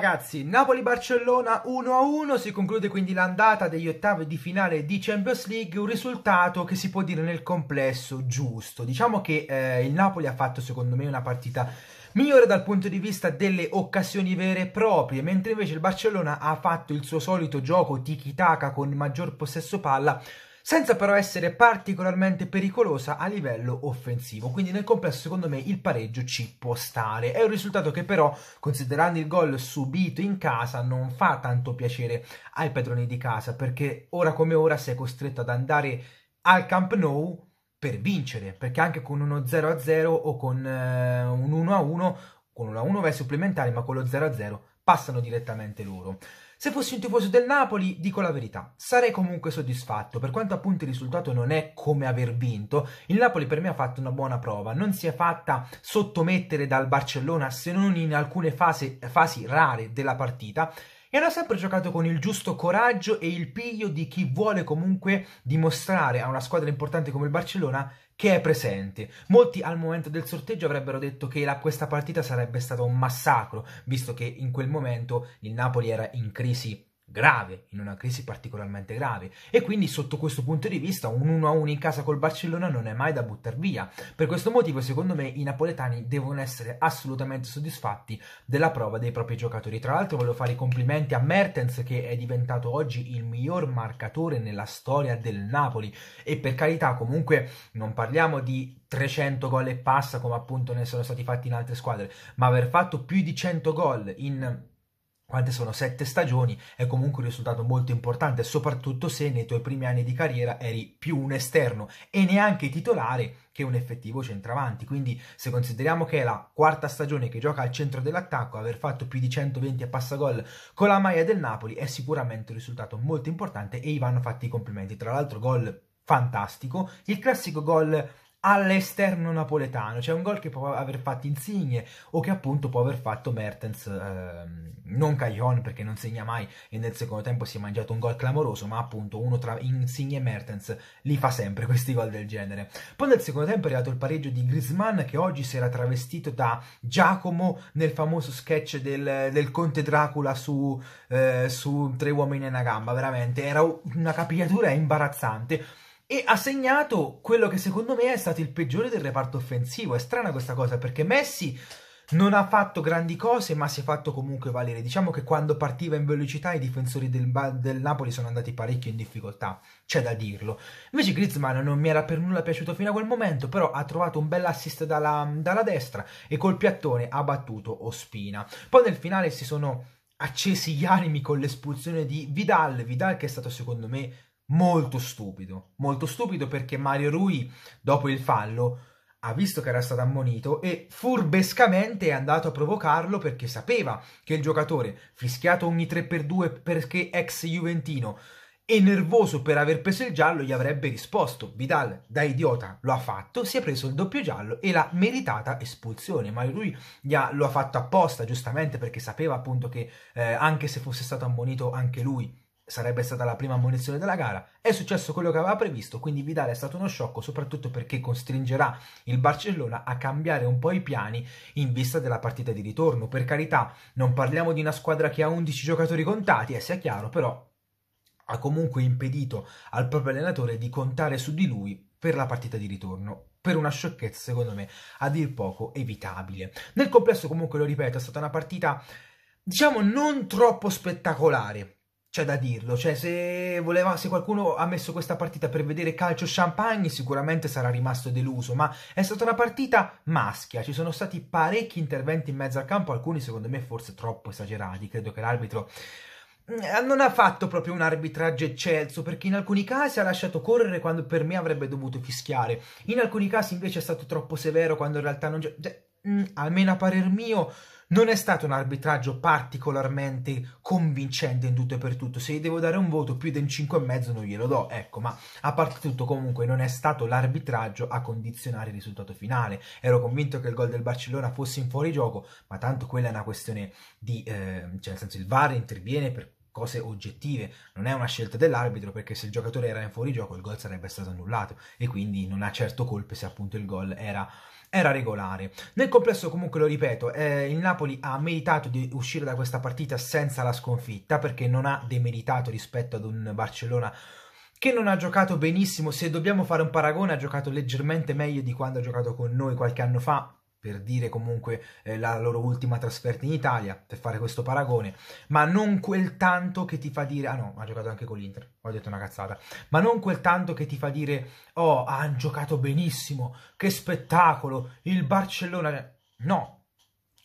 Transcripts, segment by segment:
ragazzi, Napoli-Barcellona 1-1, si conclude quindi l'andata degli ottavi di finale di Champions League, un risultato che si può dire nel complesso giusto. Diciamo che eh, il Napoli ha fatto secondo me una partita migliore dal punto di vista delle occasioni vere e proprie, mentre invece il Barcellona ha fatto il suo solito gioco tiki-taka con maggior possesso palla, senza però essere particolarmente pericolosa a livello offensivo. Quindi nel complesso secondo me il pareggio ci può stare. È un risultato che però, considerando il gol subito in casa, non fa tanto piacere ai padroni di casa, perché ora come ora sei costretto ad andare al Camp Nou per vincere, perché anche con uno 0-0 o con eh, un 1-1, con un 1-1 vai supplementare, ma con lo 0-0 passano direttamente loro. Se fossi un tifoso del Napoli, dico la verità, sarei comunque soddisfatto, per quanto appunto il risultato non è come aver vinto, il Napoli per me ha fatto una buona prova, non si è fatta sottomettere dal Barcellona se non in alcune fase, fasi rare della partita, e hanno sempre giocato con il giusto coraggio e il piglio di chi vuole comunque dimostrare a una squadra importante come il Barcellona che è presente. Molti al momento del sorteggio avrebbero detto che la, questa partita sarebbe stata un massacro, visto che in quel momento il Napoli era in crisi grave, in una crisi particolarmente grave e quindi sotto questo punto di vista un 1-1 in casa col Barcellona non è mai da buttare via. Per questo motivo secondo me i napoletani devono essere assolutamente soddisfatti della prova dei propri giocatori. Tra l'altro voglio fare i complimenti a Mertens che è diventato oggi il miglior marcatore nella storia del Napoli e per carità comunque non parliamo di 300 gol e passa come appunto ne sono stati fatti in altre squadre, ma aver fatto più di 100 gol in quante sono sette stagioni, è comunque un risultato molto importante, soprattutto se nei tuoi primi anni di carriera eri più un esterno e neanche titolare che un effettivo centravanti. Quindi se consideriamo che è la quarta stagione che gioca al centro dell'attacco, aver fatto più di 120 a passagol con la maglia del Napoli è sicuramente un risultato molto importante e gli vanno fatti i complimenti. Tra l'altro gol fantastico, il classico gol all'esterno napoletano, cioè un gol che può aver fatto Insigne o che appunto può aver fatto Mertens, ehm, non Cajon perché non segna mai e nel secondo tempo si è mangiato un gol clamoroso, ma appunto uno tra Insigne e Mertens li fa sempre questi gol del genere. Poi nel secondo tempo è arrivato il pareggio di Griezmann che oggi si era travestito da Giacomo nel famoso sketch del, del Conte Dracula su, eh, su Tre uomini e una gamba, veramente era una capigliatura imbarazzante e ha segnato quello che secondo me è stato il peggiore del reparto offensivo. È strana questa cosa perché Messi non ha fatto grandi cose, ma si è fatto comunque valere. Diciamo che quando partiva in velocità i difensori del, del Napoli sono andati parecchio in difficoltà, c'è da dirlo. Invece Griezmann non mi era per nulla piaciuto fino a quel momento, però ha trovato un bel assist dalla, dalla destra e col piattone ha battuto Ospina. Poi nel finale si sono accesi gli animi con l'espulsione di Vidal, Vidal che è stato secondo me molto stupido, molto stupido perché Mario Rui dopo il fallo ha visto che era stato ammonito e furbescamente è andato a provocarlo perché sapeva che il giocatore, fischiato ogni 3x2 perché ex Juventino e nervoso per aver preso il giallo, gli avrebbe risposto. Vidal, da idiota, lo ha fatto, si è preso il doppio giallo e l'ha meritata espulsione. Mario Rui ha, lo ha fatto apposta, giustamente, perché sapeva appunto che eh, anche se fosse stato ammonito anche lui sarebbe stata la prima ammonizione della gara, è successo quello che aveva previsto, quindi Vidal è stato uno sciocco, soprattutto perché costringerà il Barcellona a cambiare un po' i piani in vista della partita di ritorno. Per carità, non parliamo di una squadra che ha 11 giocatori contati, e eh, sia chiaro, però ha comunque impedito al proprio allenatore di contare su di lui per la partita di ritorno. Per una sciocchezza, secondo me, a dir poco evitabile. Nel complesso, comunque, lo ripeto, è stata una partita, diciamo, non troppo spettacolare c'è da dirlo, cioè se, voleva, se qualcuno ha messo questa partita per vedere calcio champagne sicuramente sarà rimasto deluso, ma è stata una partita maschia, ci sono stati parecchi interventi in mezzo al campo, alcuni secondo me forse troppo esagerati, credo che l'arbitro mm, non ha fatto proprio un arbitraggio eccelso perché in alcuni casi ha lasciato correre quando per me avrebbe dovuto fischiare, in alcuni casi invece è stato troppo severo quando in realtà non... Cioè, mm, almeno a parer mio non è stato un arbitraggio particolarmente convincente in tutto e per tutto. Se gli devo dare un voto più del 5,5 non glielo do, ecco, ma a parte tutto comunque non è stato l'arbitraggio a condizionare il risultato finale. Ero convinto che il gol del Barcellona fosse in fuorigioco, ma tanto quella è una questione di... Eh, cioè nel senso il VAR interviene per cose oggettive, non è una scelta dell'arbitro perché se il giocatore era in fuorigioco il gol sarebbe stato annullato e quindi non ha certo colpe se appunto il gol era era regolare. Nel complesso, comunque, lo ripeto, eh, il Napoli ha meritato di uscire da questa partita senza la sconfitta perché non ha demeritato rispetto ad un Barcellona che non ha giocato benissimo. Se dobbiamo fare un paragone, ha giocato leggermente meglio di quando ha giocato con noi qualche anno fa per dire comunque eh, la loro ultima trasferta in Italia, per fare questo paragone, ma non quel tanto che ti fa dire, ah no, ha giocato anche con l'Inter, ho detto una cazzata, ma non quel tanto che ti fa dire, oh, ha giocato benissimo, che spettacolo, il Barcellona, no.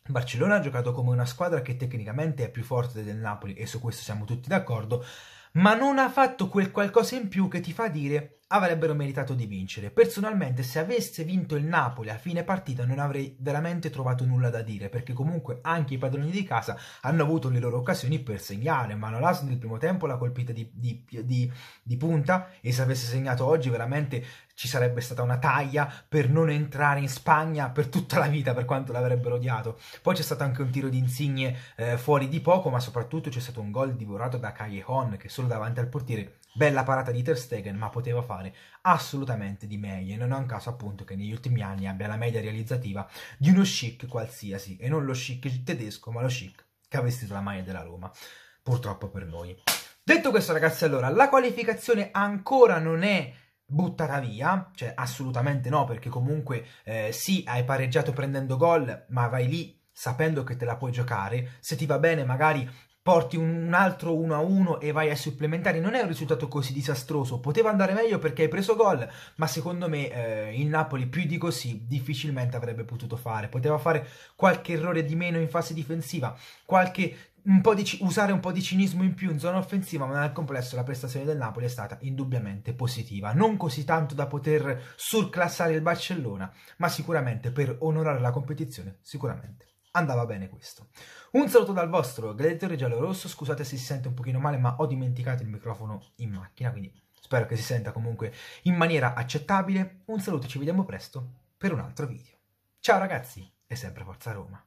Barcellona ha giocato come una squadra che tecnicamente è più forte del Napoli e su questo siamo tutti d'accordo, ma non ha fatto quel qualcosa in più che ti fa dire avrebbero meritato di vincere. Personalmente, se avesse vinto il Napoli a fine partita, non avrei veramente trovato nulla da dire, perché comunque anche i padroni di casa hanno avuto le loro occasioni per segnare. Manolas nel primo tempo l'ha colpita di, di, di, di punta e se avesse segnato oggi veramente ci sarebbe stata una taglia per non entrare in Spagna per tutta la vita, per quanto l'avrebbero odiato. Poi c'è stato anche un tiro di insigne eh, fuori di poco, ma soprattutto c'è stato un gol divorato da Callejon, che solo davanti al portiere Bella parata di Ter Stegen, ma poteva fare assolutamente di meglio. E non è un caso appunto che negli ultimi anni abbia la media realizzativa di uno chic qualsiasi, e non lo chic tedesco, ma lo chic che ha vestito la maglia della Roma. Purtroppo per noi. Detto questo ragazzi, allora, la qualificazione ancora non è buttata via, cioè assolutamente no, perché comunque eh, sì, hai pareggiato prendendo gol, ma vai lì sapendo che te la puoi giocare, se ti va bene magari porti un altro 1 a 1 e vai ai supplementari non è un risultato così disastroso poteva andare meglio perché hai preso gol ma secondo me eh, il Napoli più di così difficilmente avrebbe potuto fare poteva fare qualche errore di meno in fase difensiva qualche un di, usare un po' di cinismo in più in zona offensiva, ma nel complesso la prestazione del Napoli è stata indubbiamente positiva. Non così tanto da poter surclassare il Barcellona, ma sicuramente per onorare la competizione, sicuramente andava bene questo. Un saluto dal vostro gladiatore giallo-rosso, scusate se si sente un pochino male, ma ho dimenticato il microfono in macchina, quindi spero che si senta comunque in maniera accettabile. Un saluto, e ci vediamo presto per un altro video. Ciao ragazzi e sempre Forza Roma!